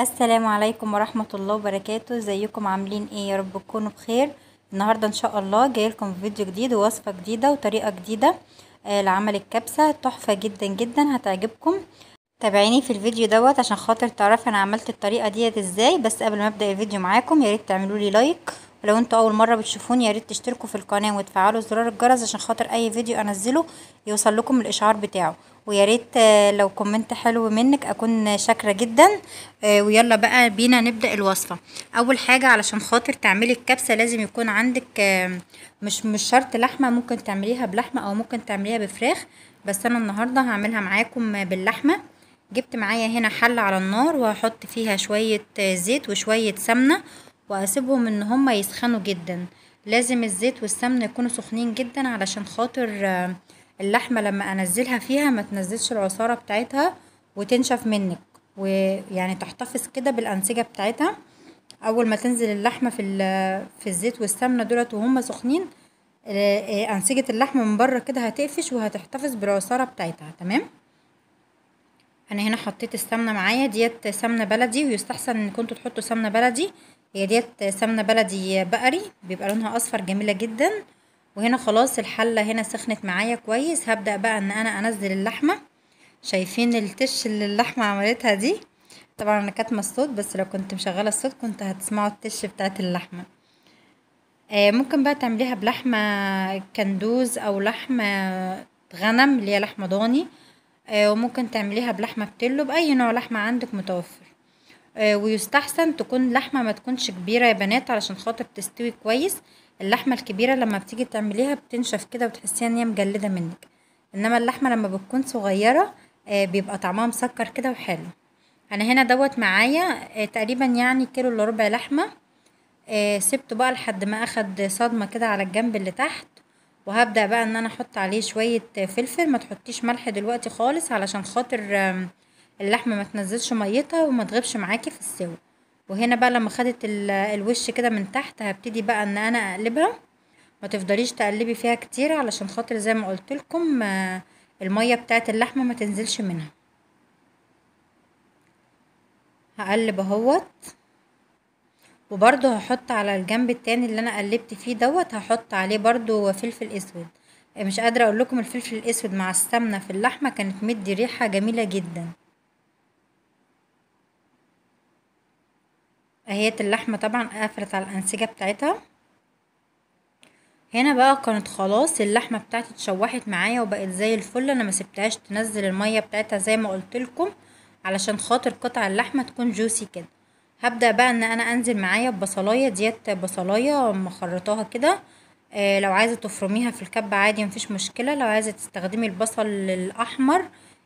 السلام عليكم ورحمة الله وبركاته ازيكم عاملين ايه يا رب تكونوا بخير النهاردة ان شاء الله جايلكم فيديو جديد ووصفة جديدة وطريقة جديدة آه، لعمل الكبسة تحفة جدا جدا هتعجبكم تابعيني في الفيديو دوت عشان خاطر تعرفي انا عملت الطريقة ديت ازاي بس قبل ما ابدأ الفيديو معاكم ياريت تعملولي تعملوا لي لايك ولو انتوا اول مرة بتشوفوني ياريت تشتركوا في القناة وتفعلوا زرار الجرس عشان خاطر اي فيديو انزله يوصل لكم الاشعار بتاعه ويا ريت لو كومنت حلو منك اكون شاكره جدا آه، ويلا بقى بينا نبدا الوصفه اول حاجه علشان خاطر تعملي الكبسه لازم يكون عندك آه، مش مش شرط لحمه ممكن تعمليها بلحمه او ممكن تعمليها بفراخ بس انا النهارده هعملها معاكم باللحمه جبت معايا هنا حله على النار وهحط فيها شويه آه، زيت وشويه سمنه واسيبهم ان هما يسخنوا جدا لازم الزيت والسمنه يكونوا سخنين جدا علشان خاطر اللحمة لما أنزلها فيها ما تنزلش العصارة بتاعتها وتنشف منك ويعني تحتفظ كده بالأنسجة بتاعتها أول ما تنزل اللحمة في, في الزيت والسمنة دولت وهم سخنين آه، آه، أنسجة اللحمة من بره كده هتقفش وهتحتفظ بالعصارة بتاعتها تمام أنا هنا حطيت السمنة معايا ديت سمنة بلدي ويستحسن إن كنتوا تحطوا سمنة بلدي هي ديت سمنة بلدي بقري بيبقى لونها أصفر جميلة جدا وهنا خلاص الحلة هنا سخنت معايا كويس هبدأ بقى ان انا انزل اللحمة شايفين التش اللي اللحمة عملتها دي طبعا انا كاتمة الصوت بس لو كنت مشغلة الصوت كنت هتسمعوا التش بتاعت اللحمة آه ممكن بقى تعمليها بلحمة كندوز او لحمة غنم اللي هي لحمة ضاني آه وممكن تعمليها بلحمة بتلو بأي نوع لحمة عندك متوفر آه ويستحسن تكون لحمة ما تكونش كبيرة يا بنات علشان خاطر تستوي كويس اللحمة الكبيرة لما بتيجي تعمليها بتنشف كده وتحسيها ان هي مجلدة منك انما اللحمة لما بتكون صغيرة آه، بيبقى طعمها مسكر كده وحلو انا هنا دوت معايا آه، تقريبا يعني كيلو الا ربع لحمة آه، سبته بقى لحد ما اخد صدمة كده على الجنب اللي تحت وهبدأ بقى ان انا احط عليه شوية فلفل ما تحطيش ملح دلوقتي خالص علشان خاطر اللحمة ما تنزلش ميتها وما تغيبش معاكي في السوا وهنا بقى لما خدت الوش كده من تحت هبتدي بقى ان انا اقلبها ما تفضليش تقلبي فيها كتير علشان خاطر زي ما قلت لكم آه، الميه بتاعه اللحمه ما تنزلش منها هقلب اهوت وبرده هحط على الجنب التاني اللي انا قلبت فيه دوت هحط عليه برده فلفل اسود مش قادره اقول لكم الفلفل الاسود مع السمنه في اللحمه كانت مدي ريحه جميله جدا اهيت اللحمة طبعا قفلت على الأنسجة بتاعتها هنا بقى كانت خلاص اللحمة بتاعتي اتشوحت معايا وبقت زي الفل انا ما سبتهاش تنزل المية بتاعتها زي ما لكم علشان خاطر قطع اللحمة تكون جوسي كده هبدأ بقى ان انا انزل معايا ببصلاية ديت بصلاية مخرطاها كده آه لو عايزة تفرميها في الكبة عادي مفيش مشكلة لو عايزة تستخدمي البصل الأحمر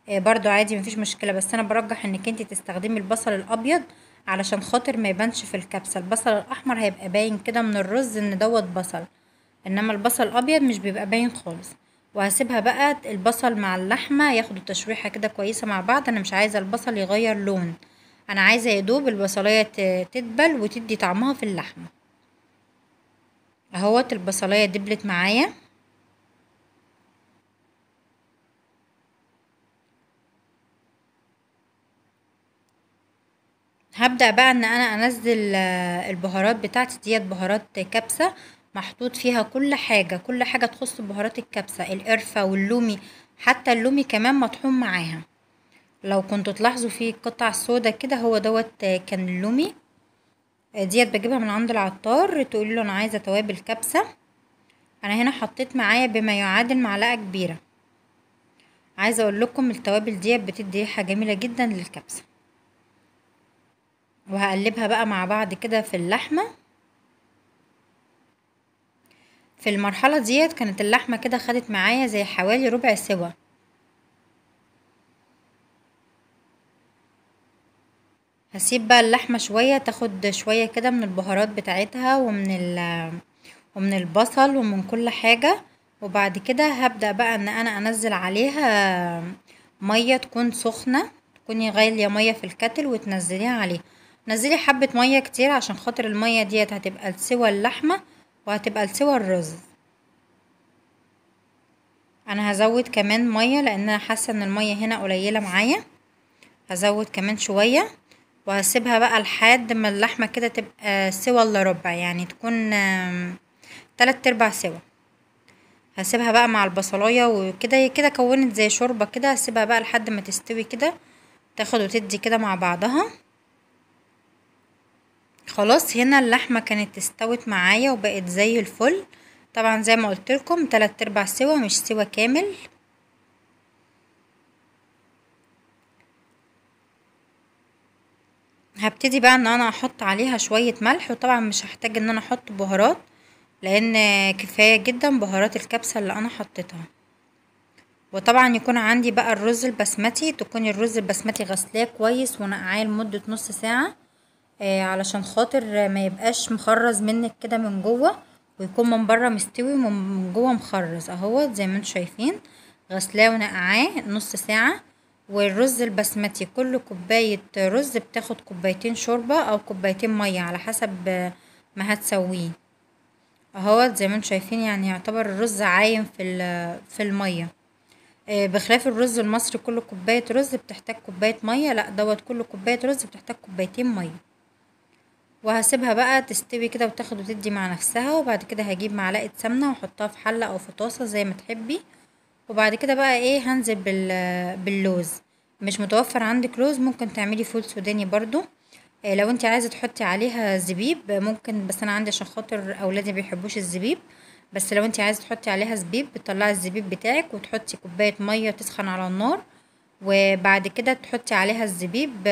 آه برضو عادي مفيش مشكلة بس انا برجح انك انت تستخدمي البصل الأبيض علشان خاطر ما يبانش في الكبسة البصل الاحمر هيبقى باين كده من الرز ان دوت بصل انما البصل الابيض مش بيبقى باين خالص وهسيبها بقى البصل مع اللحمة ياخدوا تشويحة كده كويسة مع بعض انا مش عايزة البصل يغير لون انا عايزة يدوب البصلاية تدبل وتدي طعمها في اللحمة اهوت البصلاية دبلت معايا هبدأ بقى ان انا انزل آه، البهارات بتاعتي ديت بهارات كبسة محطوط فيها كل حاجة كل حاجة تخص بهارات الكبسة القرفة واللومي حتى اللومي كمان مطحون معاها لو كنتوا تلاحظوا في قطع سودا كده هو دوت آه، كان اللومي آه، ديت بجيبها من عند العطار تقول له انا عايزه توابل كبسه انا هنا حطيت معايا بما يعادل معلقه كبيره عايزه اقول لكم التوابل ديت بتدي ريحه جميله جدا للكبسه وهقلبها بقى مع بعض كده في اللحمة في المرحلة ديت كانت اللحمة كده خدت معايا زي حوالي ربع سوا هسيب بقى اللحمة شوية تاخد شوية كده من البهارات بتاعتها ومن ومن البصل ومن كل حاجة وبعد كده هبدأ بقى ان انا انزل عليها مية تكون سخنة تكوني غالية مية في الكتل وتنزليها عليها نزلي حبة مية كتير عشان خاطر المية ديت هتبقى لسوى اللحمة وهتبقى لسوى الرز انا هزود كمان مية لان انا حاسة ان المية هنا قليلة معايا هزود كمان شوية وهسيبها بقى لحد ما اللحمة كده تبقى سوى الا ربع يعني تكون تلات ارباع سوا هسيبها بقى مع البصلايه وكده كده كونت زي شوربه كده هسيبها بقى لحد ما تستوي كده تاخد وتدي كده مع بعضها خلاص هنا اللحمة كانت استوت معايا وبقت زي الفل طبعا زي ما قلت لكم تلات ارباع سوا مش سوا كامل هبتدي بقى ان انا احط عليها شوية ملح وطبعا مش هحتاج ان انا احط بهارات لان كفاية جدا بهارات الكبسة اللي انا حطيتها وطبعا يكون عندي بقى الرز البسمتي تكون الرز البسمتي غسلاه كويس ونقعاه لمدة نص ساعة آه، علشان خاطر ما يبقاش مخرّز منِّك كده من جوّه ويكون من برّه مستوي ومن جوّه مخرّز اهوت زي ما انتم شايفين، غسلاه ونقعاه نُص ساعة، والرز البسمتي كل كوباية رز بتاخد كوبايتين شوربة أو كوبايتين مَيّة على حسب ما هتسويه، اهوت زي ما انتم شايفين يعني يعتبر الرز عايم في في المَيّة، آه، بخلاف الرز المصري كل كوباية رز بتحتاج كوباية مَيّة لأ دوت كل كوباية رز بتحتاج كوبايتين مَيّة. وهسيبها بقى تستوي كده وتاخد وتدي مع نفسها وبعد كده هجيب معلقه سمنه واحطها في حله او في طاسه زي ما تحبي وبعد كده بقى ايه هنزل بال باللوز مش متوفر عندك لوز ممكن تعملي فول سوداني برضو إيه لو انت عايزه تحطي عليها زبيب ممكن بس انا عندي عشان خاطر اولادي بيحبوش الزبيب بس لو انت عايزه تحطي عليها زبيب بتطلعي الزبيب بتاعك وتحطي كوبايه ميه تسخن على النار وبعد كده تحطي عليها الزبيب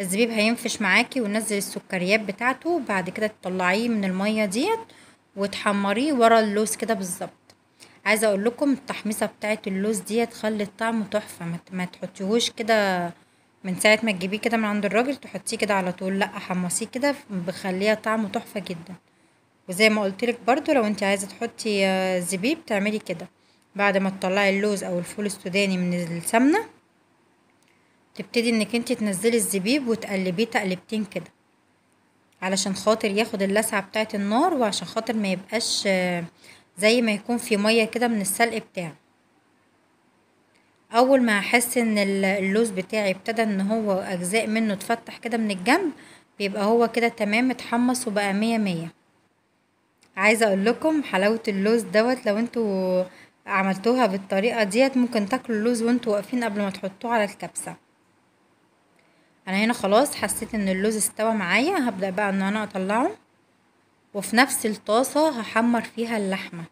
الزبيب هينفش معاكي ونزل السكريات بتاعته بعد كده تطلعيه من المية ديت وتحمريه ورا اللوز كده بالظبط عايزه اقول لكم التحميصه بتاعه اللوز ديت خلت طعمه تحفه ما تحطيهوش كده من ساعه ما تجيبيه كده من عند الراجل تحطيه كده على طول لا حمصيه كده بخليها طعمه تحفه جدا وزي ما قلت لك برده لو انت عايزه تحطي آه، زبيب تعملي كده بعد ما تطلعي اللوز او الفول السوداني من السمنه تبتدي انك انت تنزلي الزبيب وتقلبيه تقلبتين كده علشان خاطر ياخد اللسعة بتاعت النار وعشان خاطر ما يبقاش آه، زي ما يكون في مية كده من السلق بتاعه اول ما احس ان اللوز بتاعي ابتدى ان هو اجزاء منه اتفتح كده من الجنب بيبقى هو كده تمام اتحمص وبقى مية مية عايزة اقول لكم حلاوة اللوز دوت لو انتوا عملتوها بالطريقة ديت ممكن تاكلوا اللوز وانتوا واقفين قبل ما تحطوه على الكبسة انا هنا خلاص حسيت ان اللوز استوى معايا هبدأ بقى ان انا اطلعه وفي نفس الطاسة هحمر فيها اللحمة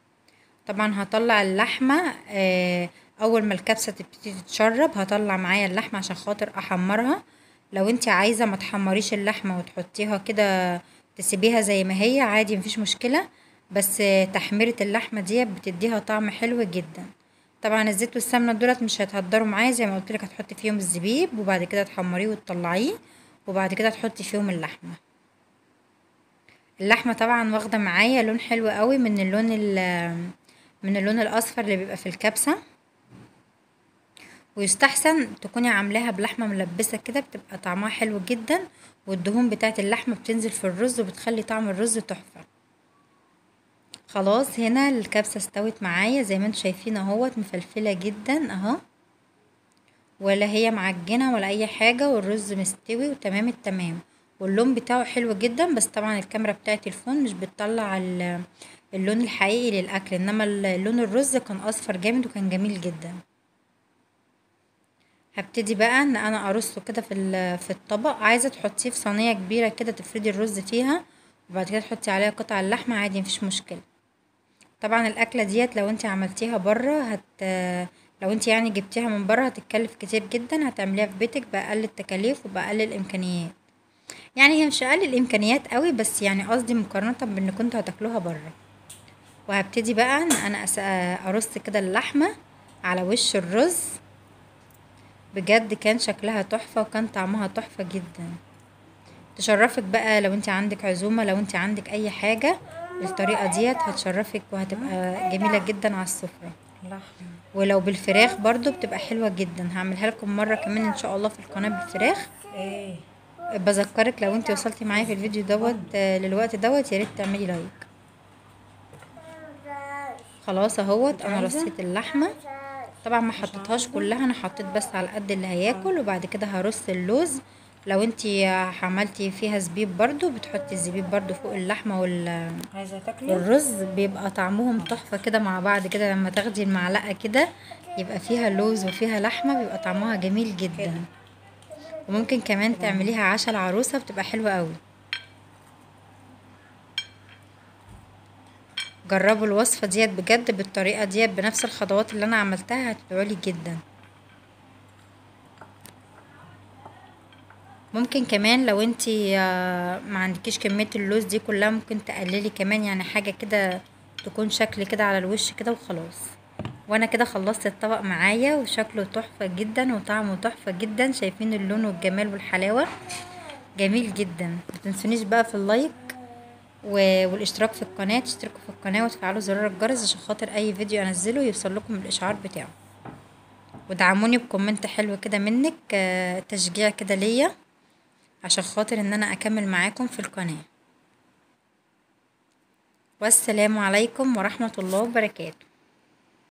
طبعا هطلع اللحمة آه اول ما الكبسة تبتدي تتشرب هطلع معايا اللحمة عشان خاطر احمرها لو انت عايزة ما تحمريش اللحمة وتحطيها كده تسيبيها زي ما هي عادي مفيش مشكلة بس تحميرة اللحمة دي بتديها طعم حلو جدا طبعا الزيت والسمنه دولت مش هيتهدروا معايا زي ما قلت لك هتحطي فيهم الزبيب وبعد كده تحمريه وتطلعيه وبعد كده تحطي فيهم اللحمه اللحمه طبعا واخده معايا لون حلو قوي من اللون من اللون الاصفر اللي بيبقى في الكبسه ويستحسن تكوني عاملاها بلحمه ملبسه كده بتبقى طعمها حلو جدا والدهون بتاعه اللحمه بتنزل في الرز وبتخلي طعم الرز تحفه خلاص هنا الكبسة استوت معايا زي ما انتم شايفين اهوت مفلفلة جدا اهو ولا هي معجنة ولا اي حاجة والرز مستوي وتمام التمام واللون بتاعه حلو جدا بس طبعا الكاميرا بتاعت الفون مش بتطلع اللون الحقيقي للاكل انما لون الرز كان اصفر جامد وكان جميل جدا هبتدي بقى ان انا ارصه كده في في الطبق عايزه تحطيه في صينيه كبيره كده تفردي الرز فيها وبعد كده تحطي عليها قطع اللحمه عادي مفيش مشكله طبعا الاكله ديت لو انت عملتيها بره هت لو انت يعني جبتيها من بره هتتكلف كتير جدا هتعمليها في بيتك باقل التكاليف وباقل الامكانيات يعني هي مش اقل الامكانيات قوي بس يعني قصدي مقارنه بان كنتوا هتاكلوها بره وهبتدي بقى ان انا ارص كده اللحمه على وش الرز بجد كان شكلها تحفه وكان طعمها تحفه جدا تشرفك بقى لو انت عندك عزومه لو انت عندك اي حاجه بالطريقه ديت هتشرفك وهتبقى جميله جدا على السفره ولو بالفراخ برضو بتبقى حلوه جدا هعملها لكم مره كمان ان شاء الله في القناه بالفراخ بذكرك لو انت وصلتي معايا في الفيديو دوت آه، للوقت دوت يا ريت تعملي لايك خلاص اهوت انا رصيت اللحمه طبعا ما حطيتهاش كلها انا حطيت بس على قد اللي هياكل وبعد كده هرص اللوز لو انت عملتي فيها زبيب برضو بتحطي الزبيب برضو فوق اللحمه وال والرز بيبقى طعمهم تحفه كده مع بعض كده لما تاخدي المعلقه كده يبقى فيها لوز وفيها لحمه بيبقى طعمها جميل جدا وممكن كمان تعمليها عشاء العروسه بتبقى حلوه قوي جربوا الوصفه ديت بجد بالطريقه ديت بنفس الخطوات اللي انا عملتها هتدعولي جدا ممكن كمان لو انت آه، ما عندكيش كمية اللوز دي كلها ممكن تقللي كمان يعني حاجة كده تكون شكل كده على الوش كده وخلاص وانا كده خلصت الطبق معايا وشكله تحفة جدا وطعمه تحفة جدا شايفين اللون والجمال والحلاوة جميل جدا متنسونيش بقى في اللايك والاشتراك في القناة تشتركوا في القناة وتفعلوا زرار الجرس عشان خاطر اي فيديو انزله يوصلكم الاشعار بتاعه ودعموني بكومنت حلو كده منك آه، تشجيع كده ليا عشان خاطر ان انا اكمل معاكم في القناة والسلام عليكم ورحمة الله وبركاته